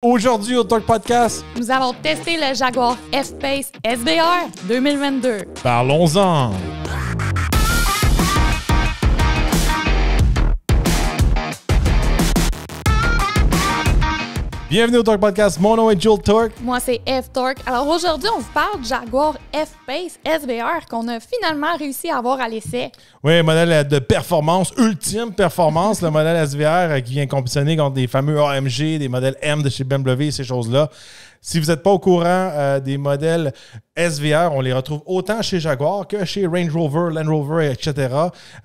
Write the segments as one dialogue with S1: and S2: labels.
S1: Aujourd'hui, au Talk Podcast,
S2: nous avons testé le Jaguar F-Pace SBR 2022.
S1: Parlons-en! Bienvenue au Torque Podcast. Mon nom est Jules Torque.
S2: Moi, c'est F Torque. Alors aujourd'hui, on vous parle de Jaguar F-Pace SVR qu'on a finalement réussi à avoir à l'essai.
S1: Oui, modèle euh, de performance, ultime performance, le modèle SVR euh, qui vient compétitionner contre des fameux AMG, des modèles M de chez BMW, ces choses-là. Si vous n'êtes pas au courant euh, des modèles SVR, on les retrouve autant chez Jaguar que chez Range Rover, Land Rover, etc.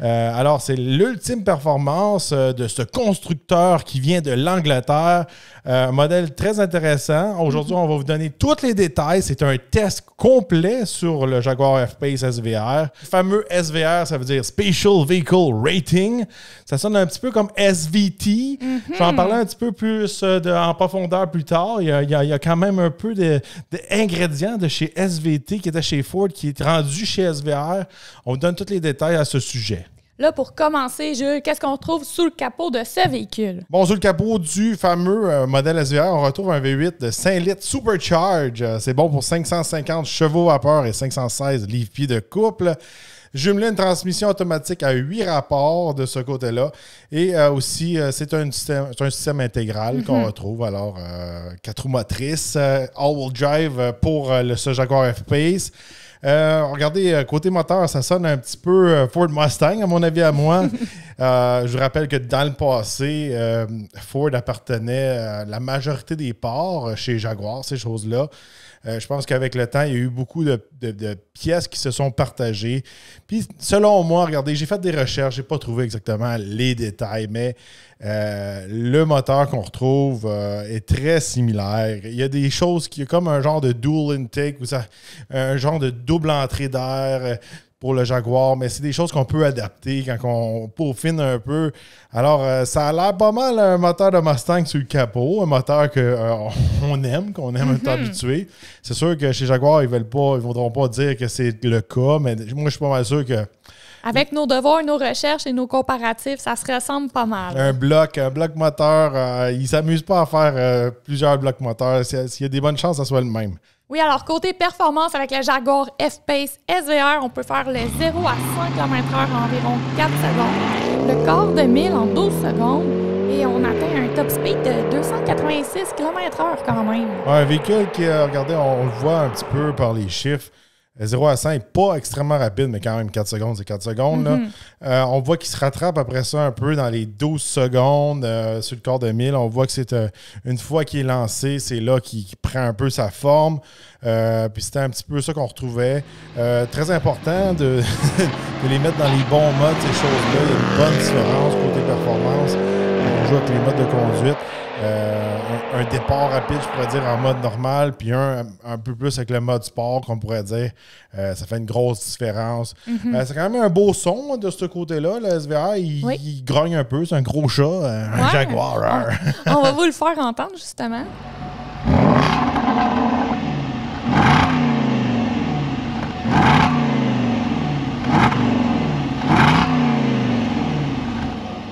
S1: Euh, alors, c'est l'ultime performance euh, de ce constructeur qui vient de l'Angleterre. un modèle très intéressant. Aujourd'hui, mhm. on va vous donner tous les détails. C'est un test complet sur le Jaguar F-Pace SVR. Le fameux SVR, ça veut dire Special Vehicle Rating. Ça sonne un petit peu comme SVT. Mhm. Je vais en parler un petit peu plus en profondeur plus tard. Il y il y a quand même même un peu d'ingrédients de, de, chez SVT qui était chez Ford, qui est rendu chez SVR. On donne tous les détails à ce sujet.
S2: Là, pour commencer, Jules, qu'est-ce qu'on trouve sous le capot de ce véhicule?
S1: Bon, sous le capot du fameux euh, modèle SVR, on retrouve un V8 de 5 litres Supercharge. Euh, c'est bon pour 550 chevaux vapeur et 516 livres-pieds de couple. Jumelé, une transmission automatique à huit rapports de ce côté-là. Et euh, aussi, euh, c'est un système, intégral qu'on mhm. retrouve. Alors, euh, quatre roues motrices, all-wheel drive pour le, ce Jaguar F-Pace. regardez, côté moteur, ça sonne un petit peu Ford Mustang, à mon avis, à moi. je vous rappelle que dans le passé, Ford appartenait à la majorité des parts chez Jaguar, ces choses-là. Euh, je pense qu'avec le temps, il y a eu beaucoup de, pièces qui se sont partagées. Puis selon moi, regardez, j'ai fait des recherches, j'ai pas trouvé exactement les détails, mais euh, le moteur qu'on retrouve euh, est très similaire. Il y a des choses qui, comme un genre de dual intake, ou ça, un genre de double entrée d'air pour le Jaguar, mais c'est des choses qu'on peut adapter quand on peaufine un peu. Alors, euh, ça a l'air pas mal un moteur de Mustang sur le capot, un moteur qu'on euh, aime, qu'on aime un mhm. habitué. C'est sûr que chez Jaguar, ils veulent pas, ils voudront pas dire que c'est le cas, mais moi, je suis pas mal sûr que
S2: avec nos devoirs, nos recherches et nos comparatifs, ça se ressemble pas mal. Un
S1: bloc, un bloc moteur, euh, ils s'amusent pas à faire plusieurs blocs moteurs. S'il y a des bonnes chances, ça soit le même.
S2: Oui, alors côté performance avec la Jaguar F-Pace SVR, on peut faire le 0 à 100 km/h en environ 4 secondes, le quart de 1000 en 12 secondes et on atteint un top speed de 286 km/h quand même.
S1: Un véhicule qui, euh, regardez, on le voit un petit peu par les chiffres, 0 euh, à 5, pas extrêmement rapide, mais quand même 4 secondes, c'est 4 secondes. Mhm. Euh, on voit qu'il se rattrape après ça un peu dans les 12 secondes euh, sur le corps de 1000. On voit que c'est une fois qu'il est lancé, c'est là qu'il prend un peu sa forme. puis c'était un petit peu ça qu'on retrouvait. très important de, les mettre dans les bons modes, ces choses-là. Il y a une bonne différence côté performance. On avec les modes de conduite un départ rapide, je pourrais dire, en mode normal, puis un un peu plus avec le mode sport, qu'on pourrait dire. Euh, ça fait une grosse différence. Mhm. Euh, c'est quand même un beau son hein, de ce côté-là. Le SVA, il, grogne un peu. C'est un gros chat, euh, un jaguar.
S2: on va vous le faire entendre, justement.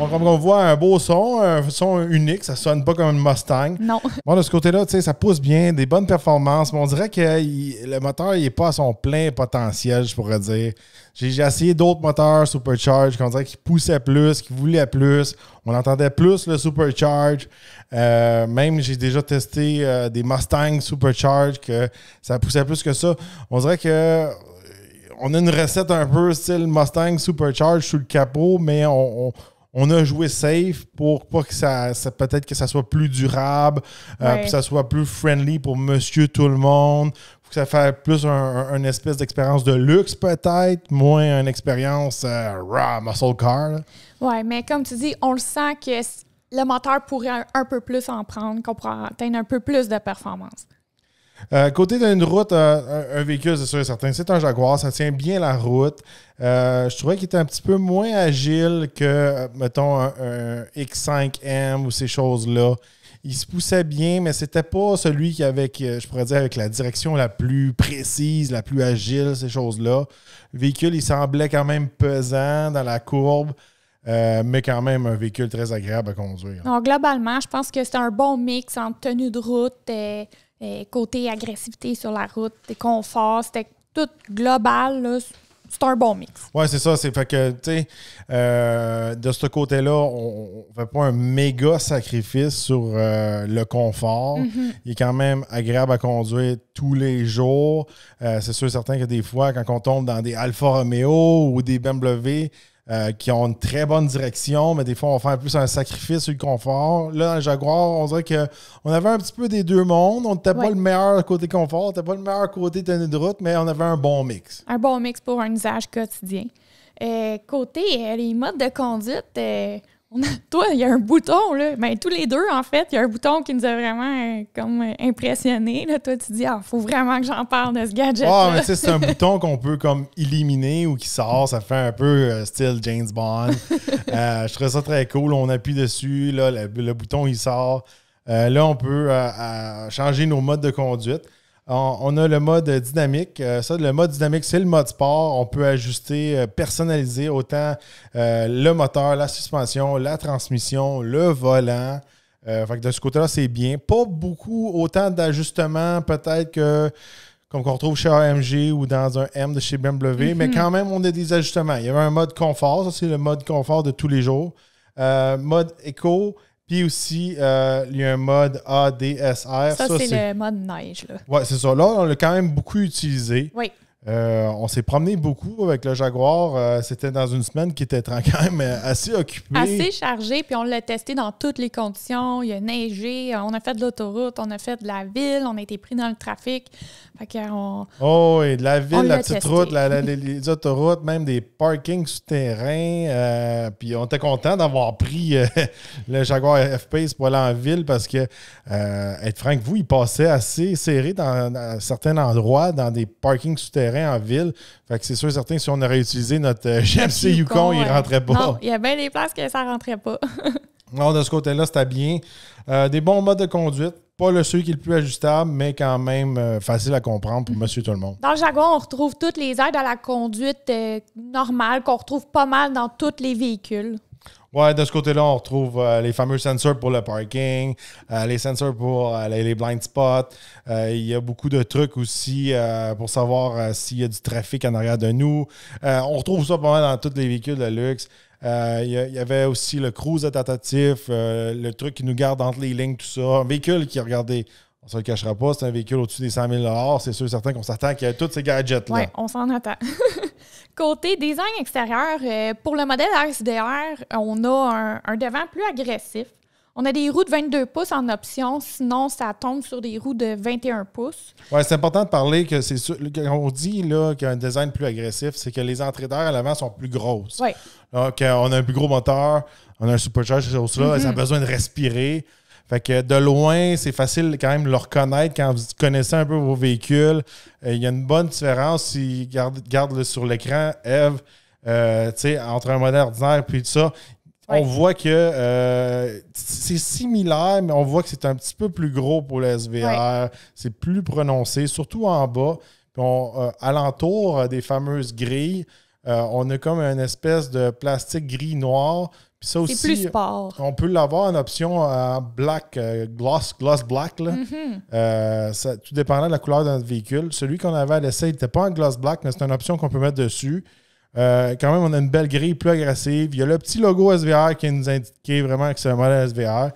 S1: Comme on voit un beau son, un son unique. Ça sonne pas comme une Mustang. Non. Bon, de ce côté-là, tu sais, ça pousse bien, des bonnes performances. Mais on dirait que le moteur, il est pas à son plein potentiel, je pourrais dire. J'ai essayé d'autres moteurs supercharge qu'on dirait qu'ils poussaient plus, qu'ils voulaient plus. On entendait plus le supercharge. Euh, même j'ai déjà testé euh, des Mustang supercharge que ça poussait plus que ça. On dirait que euh, on a une recette un peu style Mustang supercharge sous le capot, mais on, on a joué safe pour pas que ça, peut-être que ça soit plus durable, que euh, ça soit plus friendly pour monsieur tout le monde, que ça fasse plus un, une espèce d'expérience de luxe peut-être, moins une expérience euh, raw muscle car.
S2: Oui, mais comme tu dis, on le sent que le moteur pourrait un, un peu plus en prendre, qu'on pourrait atteindre un peu plus de performance.
S1: Euh, côté d'une route, un, véhicule, c'est sûr et certain. C'est un Jaguar, ça tient bien la route. Euh, je trouvais qu'il était un petit peu moins agile que, mettons, un, X5M ou ces choses-là. Il se poussait bien, mais c'était pas celui qui avait, euh, je pourrais dire, avec la direction la plus précise, la plus agile, ces choses-là. Le véhicule, il semblait quand même pesant dans la courbe. mais quand même un véhicule très agréable à conduire.
S2: globalement, je pense que c'est un bon mix entre tenue de route, et euh, côté agressivité sur la route, des conforts, c'était tout global. Là, c'est un bon mix.
S1: Oui, c'est ça. C'est fait que, tu sais, euh, de ce côté-là, on ne fait pas un méga sacrifice sur euh, le confort. Mhm. Il est quand même agréable à conduire tous les jours. c'est sûr certain que des fois, quand on tombe dans des Alfa Romeo ou des BMW, euh, qui ont une très bonne direction, mais des fois, on fait plus un sacrifice sur le confort. Là, dans le Jaguar, on dirait qu'on avait un petit peu des deux mondes. On n'était pas le meilleur côté confort, on n'était pas le meilleur côté tenue de route, mais on avait un bon mix.
S2: Un bon mix pour un usage quotidien. Euh, côté euh, les modes de conduite, toi, il y a un bouton, là. Ben, tous les deux, en fait, il y a un bouton qui nous a vraiment euh, comme euh, impressionnés. Toi, tu dis, ah, faut vraiment que j'en parle de ce gadget. Ah, c'est un
S1: bouton qu'on peut comme éliminer ou qui sort. Ça fait un peu euh, style James Bond. je trouve ça très cool. On appuie dessus, le, le bouton, il sort. là, on peut changer nos modes de conduite. On, a le mode dynamique. Euh, ça, le mode dynamique, c'est le mode sport. On peut ajuster, euh, personnaliser autant euh, le moteur, la suspension, la transmission, le volant. de ce côté-là, c'est bien. Pas beaucoup, autant d'ajustements peut-être que comme qu'on retrouve chez AMG ou dans un M de chez BMW, mhm. mais quand même, on a des ajustements. Il y avait un mode confort, ça c'est le mode confort de tous les jours. mode éco, puis aussi, euh, il y a un mode ADSR. Ça, ça c'est le mode neige. Là. Ouais, c'est ça. Là, on l'a quand même beaucoup utilisé. Oui. Euh, on s'est promené beaucoup avec le Jaguar. Euh, c'était dans une semaine qui était quand même assez occupée. Assez
S2: chargée, puis on l'a testé dans toutes les conditions. Il a neigé, euh, on a fait de l'autoroute, on a fait de la ville, on a été pris dans le trafic. Fait
S1: oh, oui, de la ville, la petite route, les, autoroutes, même des parkings souterrains. puis on était content d'avoir pris le Jaguar F-Pace pour aller en ville parce que, être franc vous, il passait assez serré dans certains endroits, dans des parkings souterrains en ville. Fait que c'est sûr, certain, si on aurait utilisé notre GMC euh, Yukon, il ne rentrait pas.
S2: il y a bien des places que ça ne rentrait pas.
S1: non, de ce côté-là, c'était bien. Euh, des bons modes de conduite. Pas le celui qui est le plus ajustable, mais quand même euh, facile à comprendre pour monsieur tout le monde.
S2: Dans le on retrouve toutes les aides à la conduite normale qu'on retrouve pas mal dans tous les véhicules.
S1: Ouais, de ce côté-là, on retrouve euh, les fameux sensors pour le parking, euh, les sensors pour euh, les, blind spots. il y a beaucoup de trucs aussi pour savoir s'il y a du trafic en arrière de nous. on retrouve ça pas mal dans tous les véhicules de luxe. Il y, avait aussi le cruise adaptatif, le truc qui nous garde entre les lignes, tout ça. Un véhicule qui, regardez, on se le cachera pas, c'est un véhicule au-dessus des 100 000 C'est sûr certain qu'on s'attend qu'il y ait tous ces gadgets-là. Oui,
S2: on s'en attend. Côté design extérieur, euh, pour le modèle RSDR, on a un, devant plus agressif. On a des roues de 22 pouces en option, sinon ça tombe sur des roues de 21 pouces.
S1: Oui, c'est important de parler que c'est sûr. on dit qu'il y a un design plus agressif, c'est que les entrées d'air à l'avant sont plus grosses. Oui. Donc euh, on a un plus gros moteur, on a un supercharge, ces mm-hmm. ça a besoin de respirer. Fait que de loin, c'est facile quand même de le reconnaître quand vous connaissez un peu vos véhicules. Euh, il y a une bonne différence si garde, garde sur l'écran, Eve, euh, entre un modèle ordinaire et tout ça. On voit que euh, c'est similaire, mais on voit que c'est un petit peu plus gros pour le SVR. C'est plus prononcé, surtout en bas. on, alentour des fameuses grilles, on a comme une espèce de plastique gris-noir c'est plus sport. On peut l'avoir en option en euh, black, euh, gloss, gloss black. Mm-hmm. Euh, tout dépendant de la couleur de notre véhicule. Celui qu'on avait à l'essai n'était pas en gloss black, mais c'est une option qu'on peut mettre dessus. quand même, on a une belle grille plus agressive. Il y a le petit logo SVR qui nous indiquait vraiment que c'est un modèle SVR.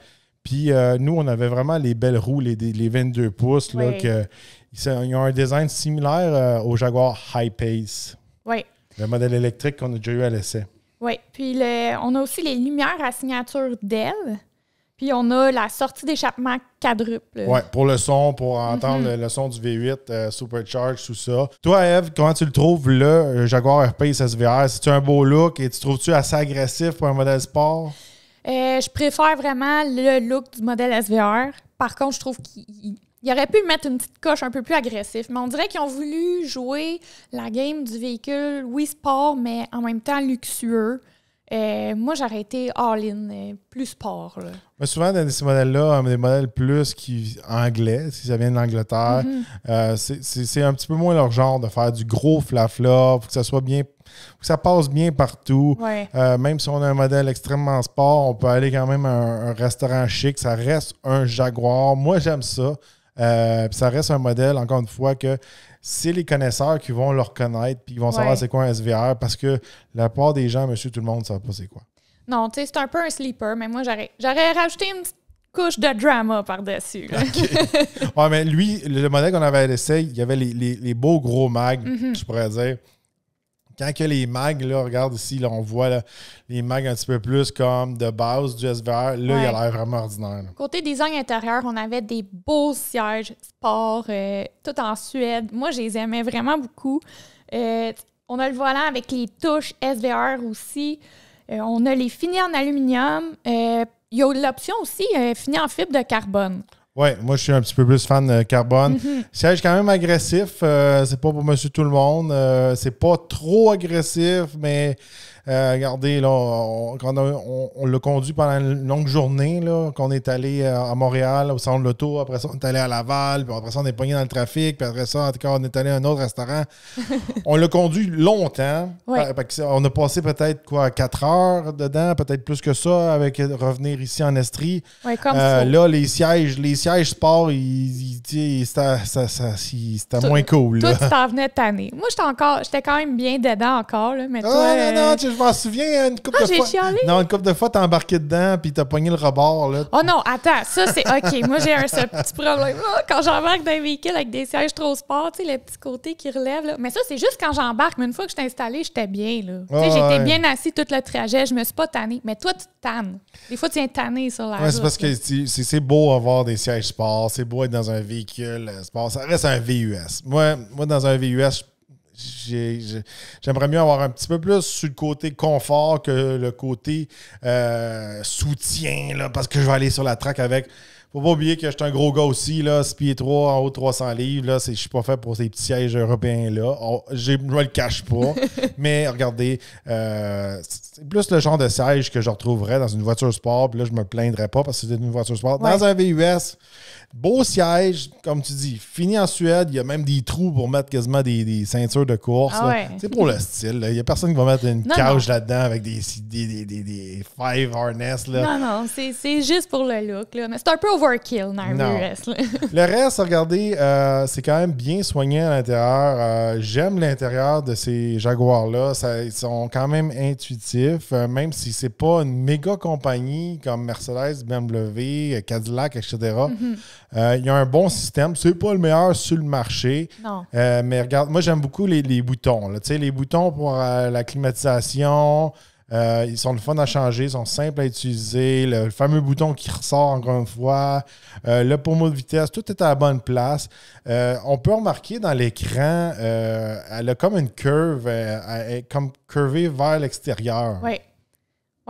S1: Puis nous, on avait vraiment les belles roues, les, 22 pouces. Là, ils ont un design similaire au Jaguar High Pace. Oui. Le modèle électrique qu'on a déjà eu à l'essai.
S2: Oui, puis on a aussi les lumières à signature d'elle. Puis on a la sortie d'échappement quadruple. Oui,
S1: pour le son, pour entendre mhm. le, son du V8, Supercharged Supercharge, tout ça. Toi, Eve, comment tu le trouves, le euh, Jaguar Pace SVR? C'est-tu un beau look et tu trouves-tu assez agressif pour un modèle sport?
S2: Euh, je préfère vraiment le look du modèle SVR. Par contre, je trouve qu'il il aurait pu mettre une petite coche un peu plus agressif. mais on dirait qu'ils ont voulu jouer la game du véhicule, oui, sport, mais en même temps luxueux. Euh, moi, j'aurais été all-in, euh, plus sport.
S1: Mais souvent, dans ces modèles-là, euh, des modèles plus qui, anglais, si ça vient de l'Angleterre, mhm. c'est un petit peu moins leur genre de faire du gros flafla, pour que ça soit bien, que ça passe bien partout. même si on a un modèle extrêmement sport, on peut aller quand même à un restaurant chic, ça reste un Jaguar. Moi, j'aime ça. Euh, ça reste un modèle, encore une fois, que c'est les connaisseurs qui vont le reconnaître puis ils vont savoir c'est quoi un SVR parce que la part des gens, monsieur, tout le monde ne savent pas c'est quoi.
S2: Non, tu sais, c'est un peu un sleeper, mais moi, j'aurais rajouté une couche de drama par-dessus. Oui,
S1: ouais, mais lui, le modèle qu'on avait à l'essai, il y avait les, beaux gros mags, mm-hmm. je pourrais dire. Quand que les mags, là, regarde ici, on voit les mags un petit peu plus comme de base du SVR, là, il a l'air vraiment ordinaire.
S2: Côté design intérieur, on avait des beaux sièges sport, euh, tout en Suède. Moi, je les aimais vraiment beaucoup. Euh, on a le volant avec les touches SVR aussi. Euh, on a les finis en aluminium. Il y a l'option aussi fini en fibre de carbone.
S1: Oui, moi je suis un petit peu plus fan de carbone. C'est mhm. Siège quand même agressif, euh, c'est pas pour monsieur tout le monde, euh, c'est pas trop agressif, mais euh, regardez, là, on, on, l'a conduit pendant une longue journée, là, qu'on est allé euh, à Montréal, au centre de l'auto, après ça, on est allé à Laval, puis après ça, on est pogné dans le trafic, puis après ça, en tout cas, on est allé à un autre restaurant. on l'a conduit longtemps. Euh, on a passé peut-être quoi, 4 heures dedans, peut-être plus que ça, avec revenir ici en Estrie.
S2: Oui, comme ça. Là,
S1: les sièges, les sièges sport, ils, étaient c'était moins cool. Toi, tu t'en
S2: venais tanné. Moi, j'étais encore, j'étais quand même bien dedans encore, là, mais ah, je m'en souviens hein, une couple ah, de fois. Chialé.
S1: Non, une couple de fois, t'as embarqué dedans puis t'as pogné le rebord.
S2: Oh non, attends, ça c'est OK. Moi, j'ai un petit problème. Ah, quand j'embarque dans un véhicule avec des sièges trop sports, tu sais, les petits côtés qui relèvent Mais ça, c'est juste quand j'embarque. Mais une fois que je t'ai installé, j'étais bien. Là. sais, j'étais bien assis tout le trajet. Je me suis pas tannée. Mais toi, tu tannes. Des fois, tu viens tanner sur la ouais, C'est parce que
S1: c'est beau avoir des sièges sports. C'est beau être dans un véhicule euh, sport. Ça reste un VUS. Moi, moi dans un VUS, je j'aimerais mieux avoir un petit peu plus sur le côté confort que le côté euh, soutien, là, parce que je vais aller sur la track avec. Faut pas oublier que je suis un gros gars aussi, là, 3 en haut 300 livres, là, je suis pas fait pour ces petits sièges européens-là. Oh, je me le cache pas, mais regardez, euh, c'est plus le genre de siège que je retrouverais dans une voiture sport, puis là, je me plaindrais pas parce que c'est une voiture sport. Dans un VUS, Beau siège, comme tu dis, fini en Suède. Il y a même des trous pour mettre quasiment des, ceintures de course. Ah c'est pour le style. Il n'y a personne qui va mettre une cage là-dedans avec des, des, five harness. Non,
S2: non, c'est, juste pour le look. c'est un peu overkill, non. Le
S1: reste, regardez, euh, c'est quand même bien soigné à l'intérieur. Euh, j'aime l'intérieur de ces Jaguars-là. ils sont quand même intuitifs, euh, même si c'est pas une méga compagnie comme Mercedes, BMW, Cadillac, etc. Euh, il y a un bon système. C'est pas le meilleur sur le marché. Non. Euh, mais regarde, moi, j'aime beaucoup les, boutons. boutons. Là. Les boutons pour euh, la climatisation, ils sont le fun à changer, ils sont simples à utiliser. Le, fameux bouton qui ressort encore une fois, le pommeau de vitesse, tout est à la bonne place. on peut remarquer dans l'écran, elle a comme une curve, elle comme curvée vers l'extérieur.
S2: Oui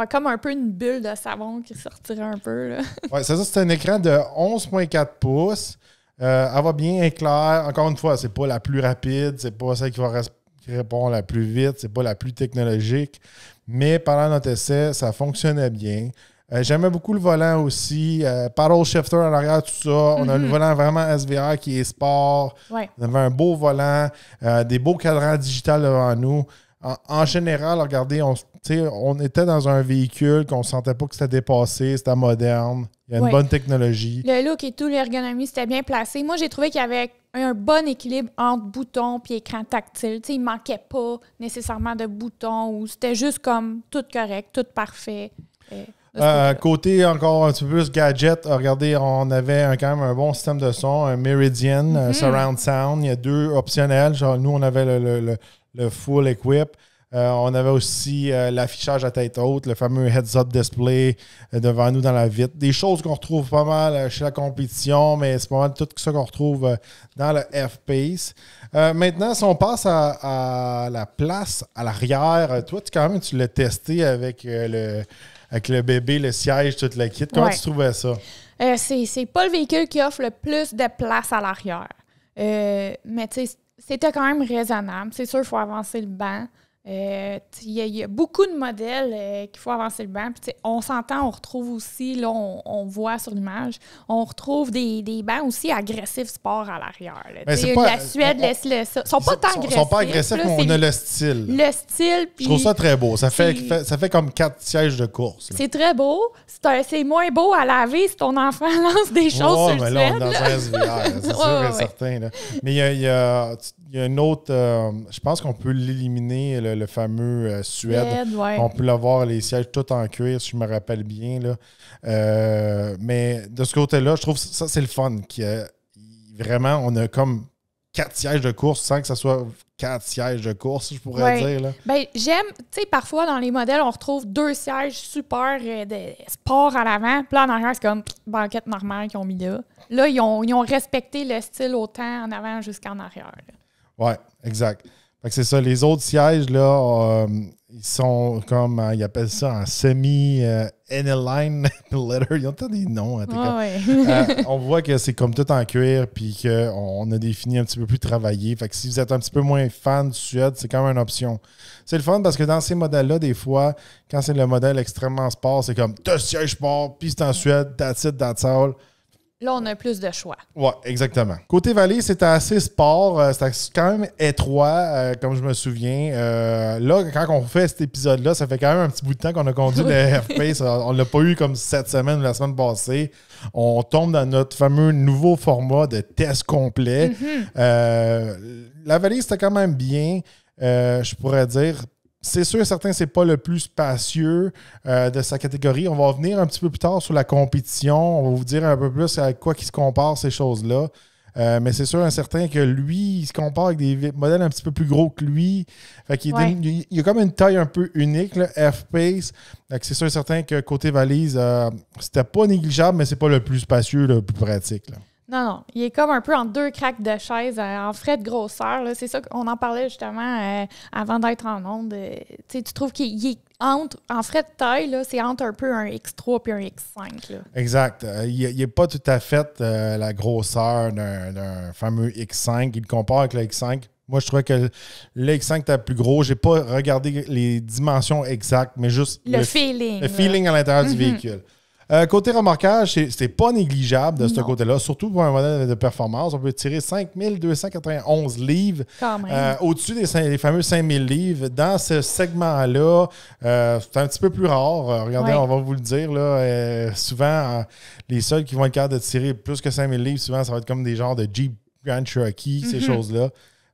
S2: comme un peu une bulle de savon qui sortirait un peu.
S1: oui, c'est ça, c'est un écran de 11,4 pouces. Euh, elle va bien éclairer. Encore une fois, c'est pas la plus rapide, c'est pas celle qui va répondre la plus vite, c'est pas la plus technologique. Mais pendant notre essai, ça fonctionnait bien. Euh, j'aimais beaucoup le volant aussi. Euh, paddle shifter à l'arrière, tout ça. On a le mm-hmm. volant vraiment SVR qui est sport. On avait un beau volant, euh, des beaux cadrans digitaux devant nous en, général, regardez, on, était dans un véhicule qu'on sentait pas que c'était dépassé, c'était moderne, il y a une bonne technologie.
S2: Le look et tout, l'ergonomie, c'était bien placé. Moi, j'ai trouvé qu'il y avait un bon équilibre entre boutons et écran tactile. il ne manquait pas nécessairement de boutons ou c'était juste comme tout correct, tout parfait. Euh,
S1: euh, côté encore un petit peu plus gadget, regardez, on avait quand même un bon système de son, un Meridian, un euh, mhm. Surround Sound. Il y a deux optionnels. Genre, nous, on avait le, le full equip. Euh, on avait aussi euh, l'affichage à tête haute, le fameux heads-up display euh, devant nous dans la vitre. Des choses qu'on retrouve pas mal chez la compétition, mais c'est pas mal tout ce qu'on retrouve dans le F-Pace. maintenant, si on passe à, la place, à l'arrière, toi, tu, quand même, tu l'as testé avec, le, avec le bébé, le siège, toute la kit. Comment tu trouvais ça?
S2: c'est pas le véhicule qui offre le plus de place à l'arrière. mais tu sais, c'était quand même raisonnable. C'est sûr, il faut avancer le banc. Euh, il y, a beaucoup de modèles euh, qu'il faut avancer le banc. on s'entend, on retrouve aussi, là, on, voit sur l'image, on retrouve des, des bancs aussi agressifs sport à l'arrière. La Suède, laisse le Ils sont pas agressifs. Ils sont pas agressifs, mais on a le style. Le style. Puis, je trouve ça très beau. Ça fait, ça
S1: fait comme quatre sièges de course. C'est
S2: très beau. C'est moins beau à laver si ton enfant lance des choses sur mais le là, on est dans un c'est sûr et certain.
S1: Mais il y a, une autre... Euh, je pense qu'on peut l'éliminer, le, fameux euh, Suède. On peut l'avoir, les sièges tout en cuir, si je me rappelle bien. Là. Euh, mais de ce côté-là, je trouve ça, c'est le fun. Qui, vraiment, on a comme quatre sièges de course sans que ce soit quatre sièges de course, je
S2: pourrais dire. Ben, j'aime, tu sais, parfois dans les modèles, on retrouve deux sièges super euh, de sport à l'avant, puis en arrière, c'est comme banquette normale qu'ils ont mis là. Là, ils ont, respecté le style autant en avant jusqu'en arrière.
S1: Ouais, exact c'est ça. Les autres sièges, là, euh, ils sont comme, euh, ils appellent ça un semi euh, n letter. Ils ont des noms. Hein, ah on voit que c'est comme tout en cuir, puis qu'on a des finis un petit peu plus travaillés. Fait que si vous êtes un petit peu moins fan de Suède, c'est quand même une option. C'est le fun parce que dans ces modèles-là, des fois, quand c'est le modèle extrêmement sport, c'est comme deux sièges sport, puis c'est en Suède, t'as it, that's
S2: Là, on a plus de choix.
S1: Oui, exactement. Côté vallée, c'était assez sport. Euh, c'était quand même étroit, euh, comme je me souviens. Euh, là, quand on fait cet épisode-là, ça fait quand même un petit bout de temps qu'on a conduit le FP. on ne l'a pas eu comme cette semaine ou la semaine passée. On tombe dans notre fameux nouveau format de test complet. Mhm. la vallée, c'était quand même bien. je pourrais dire c'est sûr et certain, n'est pas le plus spacieux euh, de sa catégorie. On va revenir un petit peu plus tard sur la compétition. On va vous dire un peu plus à quoi qui se compare ces choses-là. Euh, mais c'est sûr et certain que lui, il se compare avec des modèles un petit peu plus gros que lui. Fait il, a comme une taille un peu unique, F-Pace. c'est sûr et certain que côté valise, euh, c'était pas négligeable, mais c'est pas le plus spacieux, le plus pratique.
S2: Non, non. Il est comme un peu en deux craques de chaise, euh, en frais de grosseur. C'est ça qu'on en parlait justement euh, avant d'être en onde. Euh, tu trouves qu'il entre, en frais de taille, c'est entre un peu un X3 et un X5.
S1: Exact. il n'est pas tout à fait la grosseur d'un fameux X5. Il compare avec le X5. Moi, je trouvais que le X5 était plus gros. J'ai pas regardé les dimensions exactes, mais juste le, feeling. Le feeling à l'intérieur du mhm. véhicule. Euh, côté remorquage, c'est pas négligeable de ce côté-là, surtout pour un modèle de performance. On peut tirer 5291 livres euh, au-dessus des, des, fameux 5000 livres. Dans ce segment-là, euh, c'est un petit peu plus rare. regardez, on va vous le dire. Là, souvent, les seuls qui vont être capables de tirer plus que 5000 livres, souvent, ça va être comme des genres de Jeep Grand Cherokee, ces mhm. choses-là.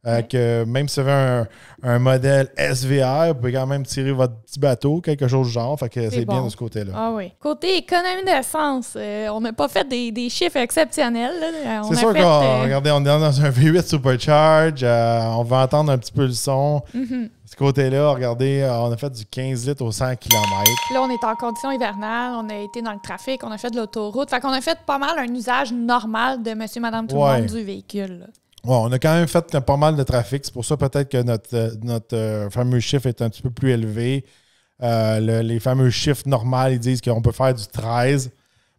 S1: Euh, même si vous avez un, modèle SVR, vous pouvez quand même tirer votre petit bateau, quelque chose du genre. Fait que c'est bien de ce côté-là. Ah
S2: Côté économie d'essence, euh, on n'a pas fait des, chiffres exceptionnels. Euh, c'est sûr qu'on regardez,
S1: on est dans un V8 Supercharge. on va entendre un petit peu le son. Mm-hmm. Ce côté-là, regardez, on a fait du 15 litres au 100 km.
S2: Là, on est en condition hivernale, on a été dans le trafic, on a fait de l'autoroute. Fait qu'on a fait pas mal un usage normal de monsieur, madame, tout le monde du véhicule
S1: on a quand même fait pas mal de trafic. C'est pour ça peut-être que notre, euh, notre euh, fameux chiffre est un petit peu plus élevé. Euh, les fameux chiffres normaux, ils disent qu'on peut faire du 13.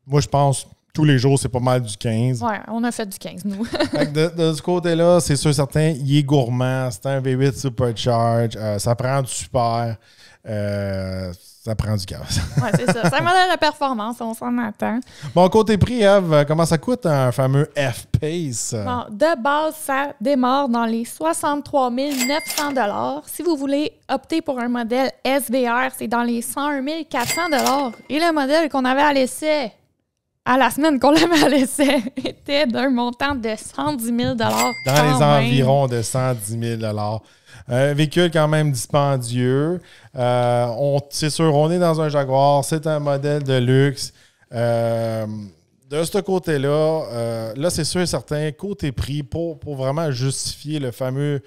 S1: Moi, je pense tous les jours, c'est pas mal du 15.
S2: Ouais, on a fait du 15, nous.
S1: de, ce côté-là, c'est sûr, certains il est gourmand. C'est un V8 Supercharge. ça prend du super. Euh, ça prend du gaz. oui, c'est ça. C'est un modèle
S2: de performance, on s'en attend.
S1: Bon, côté prix, Eve, euh, comment ça coûte un fameux F-Pace? Bon,
S2: de base, ça démarre dans les 63 900 Si vous voulez opter pour un modèle SVR, c'est dans les 101 400 Et le modèle qu'on avait à l'essai, à la semaine qu'on l'avait à l'essai, était d'un montant de 110 000 Dans les environs
S1: de 110 000 euh, un véhicule quand même dispendieux. Euh, c'est sûr, on est dans un Jaguar, c'est un modèle de luxe. Euh, de ce côté-là, là, c'est sûr et certain, côté prix, pour, vraiment justifier le fameux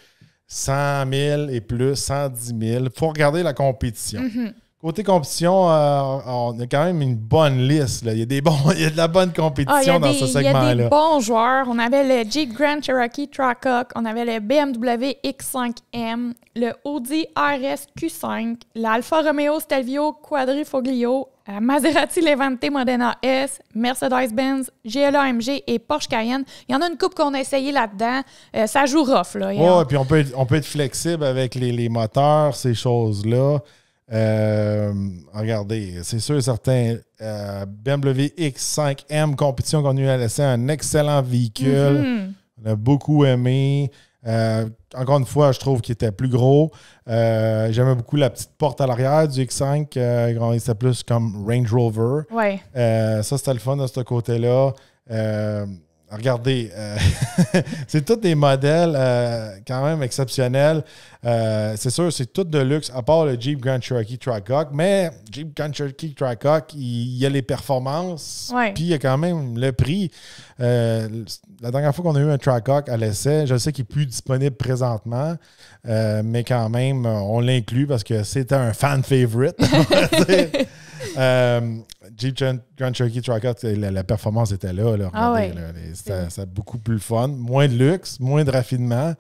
S1: 100 000 et plus, 110 000, il faut regarder la compétition. Mm-hmm. Côté compétition, euh, on a quand même une bonne liste. Il, y a des bons, de la bonne ah, compétition dans ce segment-là. Il y a des bons
S2: joueurs. On avait le Jeep Grand Cherokee Trackhawk, on avait le BMW X5M, le Audi RS Q5, l'Alfa Romeo Stelvio Quadrifoglio, la euh, Maserati Levante Modena S, Mercedes-Benz, GLA et Porsche Cayenne. Il y en a une coupe qu'on a essayé là-dedans. Euh, ça joue rough. Oui,
S1: puis on peut, être, on peut être flexible avec les, les moteurs, ces choses-là. Euh, regardez, c'est sûr et certain. Euh, BMW X5M, compétition qu'on eu a laissé, un excellent véhicule. Mhm. On a beaucoup aimé. Euh, encore une fois, je trouve qu'il était plus gros. J'aimais beaucoup la petite porte à l'arrière du X5. il c'était plus comme Range Rover. Ouais. ça, c'était le fun de ce côté-là regardez, euh, c'est tous des modèles euh, quand même exceptionnels. Euh, c'est sûr, c'est tout de luxe, à part le Jeep Grand Cherokee Trackhawk. Mais Jeep Grand Cherokee Trackhawk, il, y a les performances, puis il y a quand même le prix. la dernière fois qu'on a eu un Trackhawk à l'essai, je sais qu'il n'est plus disponible présentement, mais quand même, on l'inclut parce que c'était un fan favorite. euh, Jeep Grand Cherokee Tracker, la, performance était là. là ah beaucoup plus fun. Moins de luxe, moins de raffinement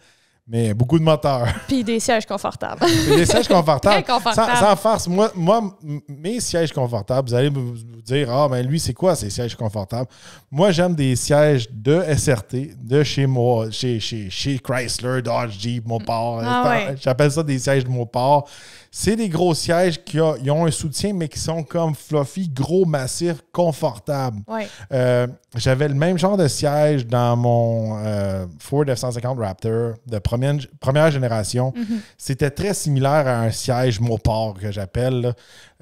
S1: mais beaucoup de moteurs.
S2: Puis des sièges confortables. des sièges confortables. Très confortables. Sans,
S1: farce. Moi, moi, mes sièges confortables, vous allez vous dire Ah, ben lui, c'est quoi ces sièges confortables Moi, j'aime des sièges de SRT, de chez moi, chez, chez, Chrysler, Dodge, Jeep, Mopar. Ah J'appelle ça des sièges de Mopar. C'est des gros sièges qui ont un soutien, mais qui sont comme fluffy, gros, massifs, confortables. Euh, j'avais le même genre de siège dans mon euh, Ford F-150 Raptor de première, génération, mhm. c'était très similaire à un siège Mopar que j'appelle.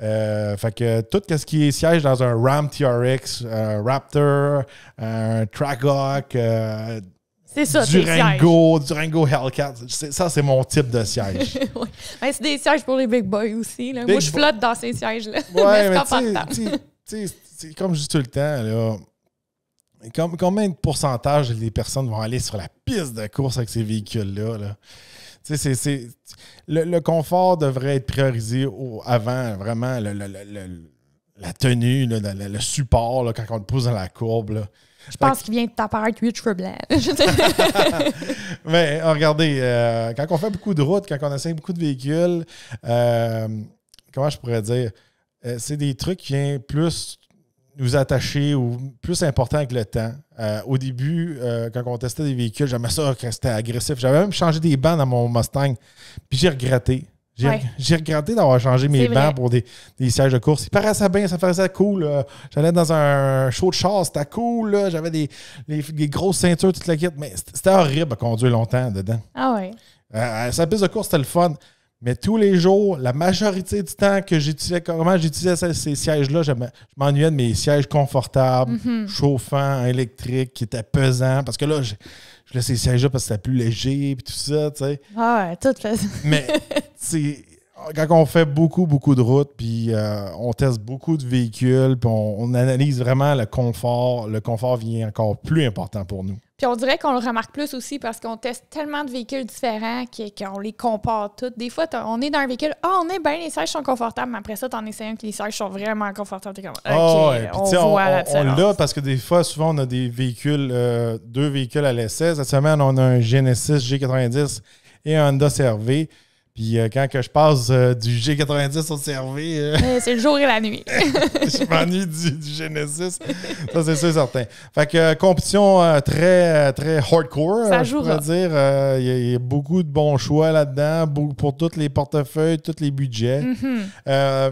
S1: Euh, fait que tout ce qui est siège dans un Ram TRX, un Raptor, un Trackhawk, euh,
S2: c'est Durango,
S1: Durango Hellcat. Ça, c'est mon type de siège.
S2: Ben, c'est des sièges pour les big boys aussi. Moi, je flotte dans ces sièges-là. Ouais, mais,
S1: c'est comme juste tout le temps, là, combien de pourcentage des personnes vont aller sur la piste de course avec ces véhicules-là? le, confort devrait être priorisé avant vraiment la tenue, le, support quand on le pousse dans la courbe.
S2: Je pense qu'il vient de t'apparaître huit cheveux blancs.
S1: Mais oh, regardez, euh, quand on fait beaucoup de routes, quand on essaie beaucoup de véhicules, euh, comment je pourrais dire, euh, c'est des trucs qui viennent plus nous attacher ou plus important que le temps. Euh, au début, euh, quand on testait des véhicules, j'aimais ça que c'était agressif. J'avais même changé des bancs dans mon Mustang, puis j'ai regretté. J'ai regretté d'avoir changé mes bancs pour des, sièges de course. Il paraissait bien, ça paraissait cool. J'allais dans un show de char, c'était cool. J'avais des, grosses ceintures, toute la kit, mais c'était horrible à conduire longtemps dedans. Ah ouais. Euh, sa piste de course, c'était le fun. Mais tous les jours, la majorité du temps que j'utilisais, comment j'utilisais ces, sièges-là, je m'ennuyais de mes sièges confortables, mhm. chauffants, électriques, qui étaient pesants. Parce que là, je, je laissais ces sièges-là parce que c'était plus léger, et tout ça, tu sais.
S2: Ah ouais, tout fait. Mais,
S1: quand on fait beaucoup, beaucoup de routes, puis euh, on teste beaucoup de véhicules, puis on, on, analyse vraiment le confort, le confort vient encore plus important pour nous.
S2: Puis on dirait qu'on le remarque plus aussi parce qu'on teste tellement de véhicules différents qu'on les compare toutes. Des fois, on est dans un véhicule, ah, on est bien, les sièges sont confortables, mais après ça, t'en essayes un que les sièges sont vraiment confortables. T'es ah OK, on, voit on,
S1: la parce que des fois, souvent, on a des véhicules, euh, deux véhicules à l'essai. Cette semaine, on a un Genesis G90 et un Honda CRV. Puis euh, quand que je passe euh, du G90 au CRV. Euh,
S2: c'est le jour et la nuit. je m'ennuie du, Genesis.
S1: Ça, c'est sûr certain. Fait que compétition très, très hardcore. Ça joue. dire. Il y, a beaucoup de bons choix là-dedans pour tous les portefeuilles, tous les budgets. Mhm.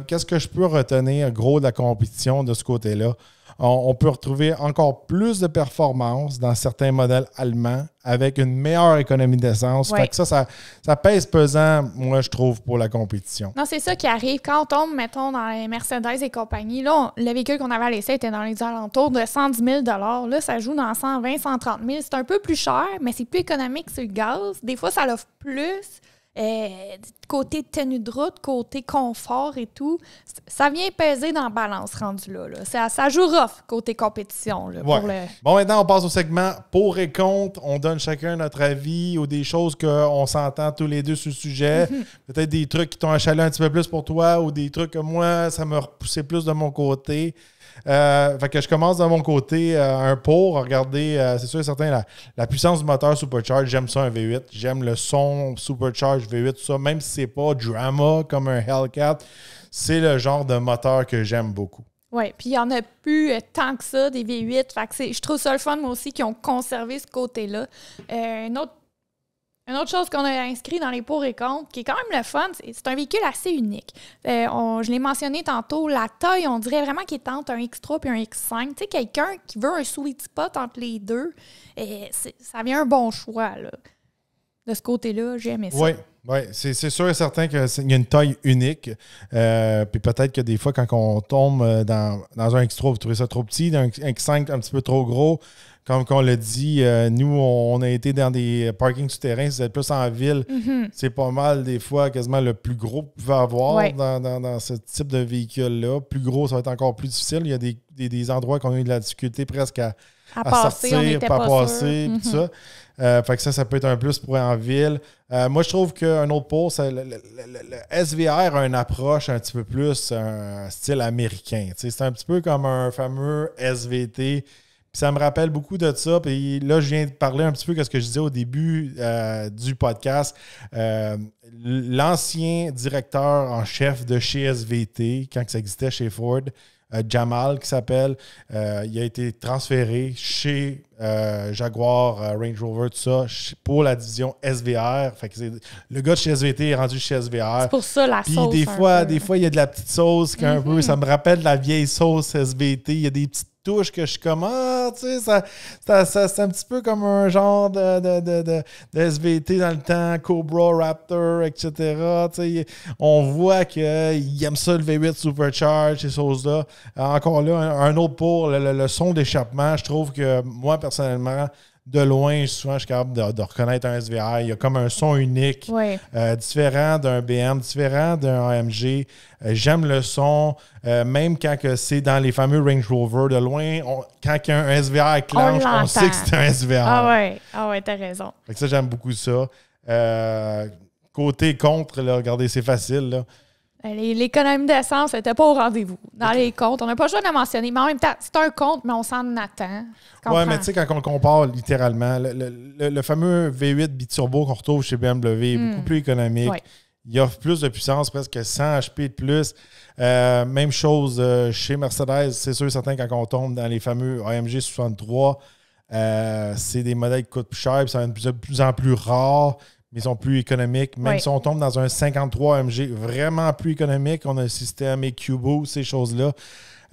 S1: Qu'est-ce que je peux retenir, gros, de la compétition de ce côté-là? On, peut retrouver encore plus de performance dans certains modèles allemands avec une meilleure économie d'essence. ça, ça, pèse pesant, moi, je trouve, pour la compétition.
S2: Non, c'est ça qui arrive. Quand on tombe, mettons, dans les Mercedes et compagnie, là, le véhicule qu'on avait à l'essai était dans les alentours de 110 000 Là, ça joue dans 120 130 000 C'est un peu plus cher, mais c'est plus économique sur le gaz. Des fois, ça l'offre plus. Euh, côté tenue de route, côté confort et tout, ça vient peser dans la balance rendu là. Ça, ça, joue rough côté compétition. Bon,
S1: maintenant, on passe au segment pour et contre. On donne chacun notre avis ou des choses qu'on s'entend tous les deux sur le sujet. Peut-être des trucs qui t'ont achalé un petit peu plus pour toi ou des trucs que moi, ça me repoussait plus de mon côté. Euh, fait que je commence de mon côté euh, un pour regarder, euh, c'est sûr et certain, la, puissance du moteur Supercharge. J'aime ça, un V8. J'aime le son Supercharge V8, ça. Même si c'est pas drama comme un Hellcat, c'est le genre de moteur que j'aime beaucoup.
S2: Oui, puis il n'y en a plus tant que ça, des V8. je trouve ça le fun, moi aussi, qui ont conservé ce côté-là. un autre une autre chose qu'on a inscrit dans les pour et contre, qui est quand même le fun, c'est un véhicule assez unique. Euh, je l'ai mentionné tantôt, la taille, on dirait vraiment qu'il est entre un X3 et un X5. Tu sais, quelqu'un qui veut un sweet spot entre les deux, euh, ça vient un bon choix. Là. De ce côté-là, j'aimais ça. Oui,
S1: oui, c'est sûr et certain qu'il y a une taille unique. Euh, puis peut-être que des fois, quand on tombe dans, un X3, vous trouvez ça trop petit, dans un X5 un petit peu trop gros comme on l'a dit, euh, nous, on a été dans des parkings souterrains, êtes plus en ville. Mhm. C'est pas mal, des fois, quasiment le plus gros que vous avoir dans, ce type de véhicule-là. Plus gros, ça va être encore plus difficile. Il y a des, endroits qu'on a eu de la difficulté presque à, à, à passer, tout mhm. ça. Euh, fait que ça, ça peut être un plus pour en ville. Euh, moi, je trouve qu'un autre pôle, le, SVR a une approche un petit peu plus un style américain. C'est un petit peu comme un fameux SVT ça me rappelle beaucoup de ça. Puis là, je viens de parler un petit peu de ce que je disais au début euh, du podcast. Euh, l'ancien directeur en chef de chez SVT, quand ça existait chez Ford, euh, Jamal, qui s'appelle, il a été transféré chez Jaguar, Range Rover, tout ça, pour la division SVR. le gars de chez SVT est rendu chez SVR. C'est pour ça la Puis sauce. Des fois, des fois, il y a de la petite sauce qui mm-hmm. ça me rappelle la vieille sauce SVT. Il y a des petites touche que je suis ah, tu sais, c'est un petit peu comme un genre de, SVT dans le temps, Cobra, Raptor, etc. Tu sais, on voit qu'il aime ça le V8 Supercharge, ces choses-là. Encore là, un, autre pour le son d'échappement. Je trouve que moi, personnellement, de loin, souvent, je suis capable de, reconnaître un SVR. Il y a comme un son unique, euh, différent d'un BM, différent d'un AMG. Euh, j'aime le son, euh, même quand c'est dans les fameux Range Rover. De loin, quand un SVR clenche, on, sait que c'est un SVR. Ah
S2: ouais, ah ouais t'as raison.
S1: ça, j'aime beaucoup ça. côté contre, regardez, c'est facile. Là.
S2: Ben, L'économie d'essence n'était pas au rendez-vous dans les comptes. On n'a pas le choix de la mentionner, mais en même temps, c'est un compte, mais on s'en attend. Oui, mais tu sais,
S1: quand on le compare littéralement, le, le, fameux V8 biturbo qu'on retrouve chez BMW est beaucoup hmm. plus économique. Il offre plus de puissance, presque 100 HP de plus. Euh, même chose euh, chez Mercedes, c'est sûr certain quand on tombe dans les fameux AMG 63. Euh, c'est des modèles qui coûtent plus cher, et ça devient de plus en plus rare mais ils sont plus économiques. Même si on tombe dans un 53 MG, vraiment plus économique, on a un système cubo ces choses-là.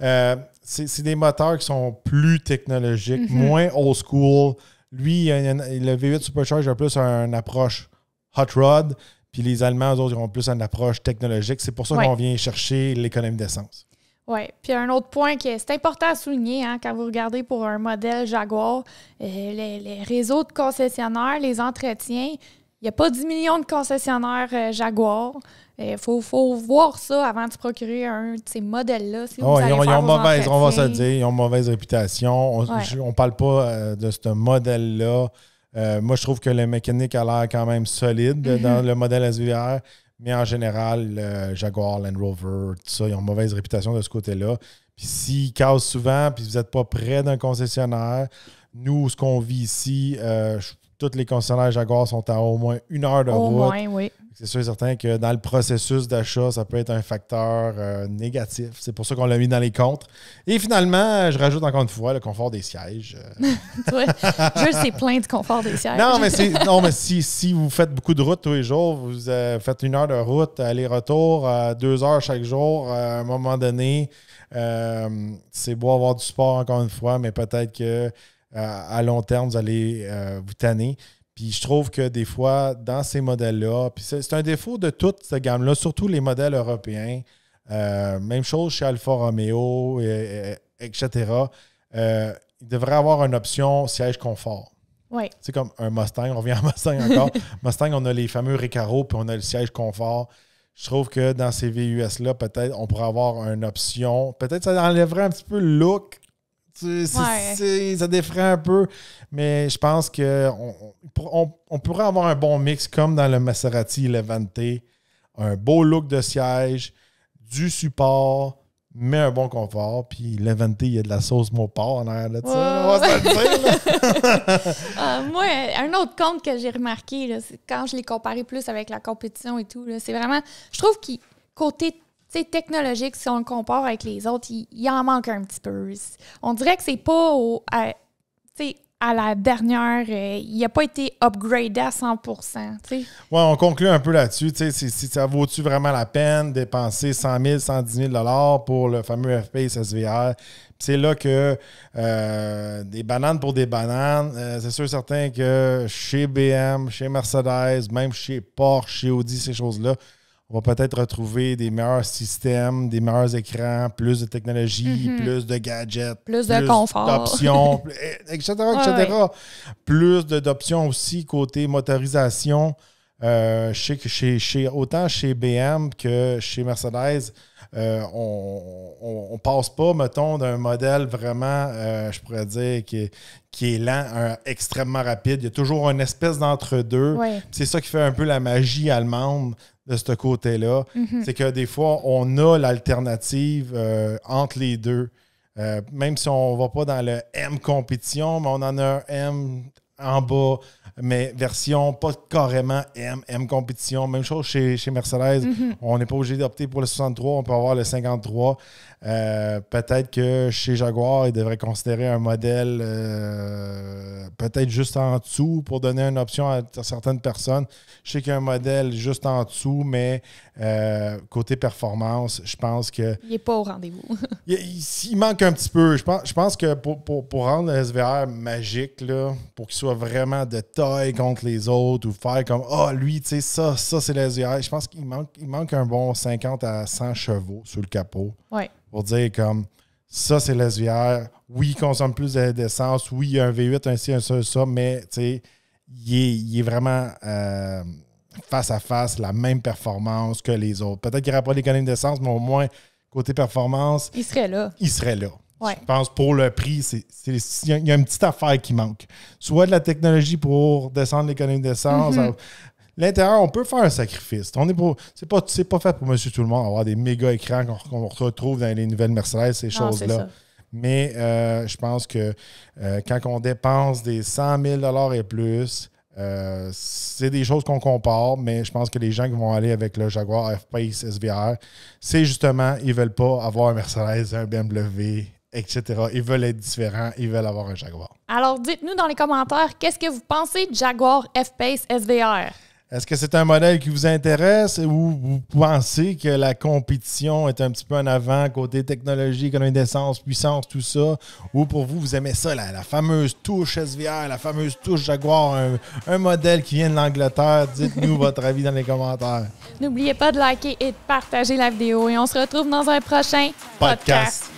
S1: Euh, c'est des moteurs qui sont plus technologiques, mhm. moins old school. Lui, le V8 Supercharge a plus une approche hot rod, puis les Allemands, eux autres, ils ont plus une approche technologique. C'est pour ça qu'on vient chercher l'économie d'essence.
S2: Oui, puis un autre point qui c'est important à souligner hein, quand vous regardez pour un modèle Jaguar, euh, les, les, réseaux de concessionnaires, les entretiens, il n'y a pas 10 millions de concessionnaires euh, Jaguar. Il euh, faut, voir ça avant de se procurer un de ces modèles-là. oh, ils ont, mauvaise, on
S1: réputation. On ne parle pas euh, de ce modèle-là. moi, je trouve que la mécanique a l'air quand même solide mhm. dans le modèle SVR, mais en général, le Jaguar, Land Rover, tout ça, ils ont mauvaise réputation de ce côté-là. Puis s'ils cassent souvent, puis vous n'êtes pas près d'un concessionnaire, nous, ce qu'on vit ici, tous les concessionnaires Jaguar sont à au moins une heure de route. C'est sûr et certain que dans le processus d'achat, ça peut être un facteur euh, négatif. C'est pour ça qu'on l'a mis dans les comptes. Et finalement, je rajoute encore une fois le confort des sièges. Juste,
S2: euh. je sais plein de confort des sièges. Non, mais,
S1: si, vous faites beaucoup de route tous les jours, vous euh, faites une heure de route, aller-retour, deux heures chaque jour, à un moment donné, c'est beau avoir du sport encore une fois, mais peut-être que euh, à long terme, vous allez euh, vous tanner. Puis je trouve que des fois, dans ces modèles-là, puis c'est un défaut de toute cette gamme-là, surtout les modèles européens. Euh, même chose chez Alfa Romeo, etc. il devrait avoir une option siège confort. Oui. C'est comme un Mustang, on revient à Mustang encore. Mustang, on a les fameux Recaro, puis on a le siège confort. Je trouve que dans ces VUS-là, peut-être on pourrait avoir une option. Peut-être ça enlèverait un petit peu le look ça défraie un peu. Mais je pense qu'on on, pourrait avoir un bon mix comme dans le Maserati Levante. Un beau look de siège, du support, mais un bon confort. Puis Levante, il y a de la sauce Mopar en ah,
S2: moi, un autre compte que j'ai remarqué, quand je l'ai comparé plus avec la compétition et tout, c'est vraiment. Je trouve qu'il côté technologique, si on le compare avec les autres, il, en manque un petit peu. On dirait que c'est pas à, la dernière, euh, il n'a pas été upgradé à 100 Oui,
S1: on conclut un peu là-dessus. Si, ça vaut-tu vraiment la peine de dépenser 100 000, 110 000 pour le fameux FPS SVR? C'est là que euh, des bananes pour des bananes, euh, c'est sûr et certain que chez BM, chez Mercedes, même chez Porsche, chez Audi, ces choses-là, on va peut-être retrouver des meilleurs systèmes, des meilleurs écrans, plus de technologie, mhm. plus de gadgets, plus, d'options, eh, etc., Plus d'options aussi côté motorisation. Euh, je sais que chez, chez, autant chez BM que chez Mercedes, euh, on, ne passe pas, mettons, d'un modèle vraiment, euh, je pourrais dire, qui est, qui lent, extrêmement rapide. Il y a toujours une espèce d'entre-deux. C'est ça qui fait un peu la magie allemande de ce côté-là. Mhm. C'est que des fois, on a l'alternative euh, entre les deux. Euh, même si on ne va pas dans le M compétition, mais on en a un M en bas, mais version pas carrément M, M compétition. Même chose chez, chez Mercedes. Mhm. On n'est pas obligé d'opter pour le 63, on peut avoir le 53. Euh, peut-être que chez Jaguar, il devrait considérer un modèle euh, peut-être juste en dessous pour donner une option à, certaines personnes. Je sais qu'il y a un modèle juste en dessous, mais euh, côté performance, je pense que.
S2: Il n'est pas au rendez-vous.
S1: il, manque un petit peu. Je pense, je pense que pour, rendre le SVR magique, pour qu'il soit vraiment de taille contre les autres ou faire comme Ah, oh, lui, tu sais, ça, ça, c'est le SVR. Je pense qu'il manque, il manque un bon 50 à 100 chevaux sur le capot. Ouais pour dire comme ça, c'est l'SVR. Oui, il consomme plus d'essence. Oui, il y a un V8, un ci, un ça, un ça, mais il est, il est, vraiment euh, face à face, la même performance que les autres. Peut-être qu'il n'y aura pas d'économie d'essence, mais au moins, côté performance. Il serait là. Il serait là. Je pense pour le prix, il y, a une petite affaire qui manque. Soit de la technologie pour descendre l'économie d'essence. Mhm. L'intérieur, on peut faire un sacrifice. On est c'est pas, c'est pas fait pour Monsieur Tout le Monde avoir des méga écrans qu'on, retrouve dans les nouvelles Mercedes, ces ah, choses-là. Mais euh, je pense que euh, quand on dépense des 100 000 et plus, euh, c'est des choses qu'on compare, mais je pense que les gens qui vont aller avec le Jaguar F-Pace SVR, c'est justement, ils veulent pas avoir un Mercedes, un BMW, etc. Ils veulent être différents, ils veulent avoir un Jaguar.
S2: Alors dites-nous dans les commentaires, qu'est-ce que vous pensez de Jaguar F-Pace SVR?
S1: Est-ce que c'est un modèle qui vous intéresse ou vous pensez que la compétition est un petit peu en avant côté technologie, économie d'essence, puissance, tout ça? Ou pour vous, vous aimez ça, la, fameuse touche SVR, la fameuse touche Jaguar, un, modèle qui vient de l'Angleterre? Dites-nous votre avis dans les commentaires.
S2: N'oubliez pas de liker et de partager la vidéo et on se retrouve dans un prochain
S1: podcast.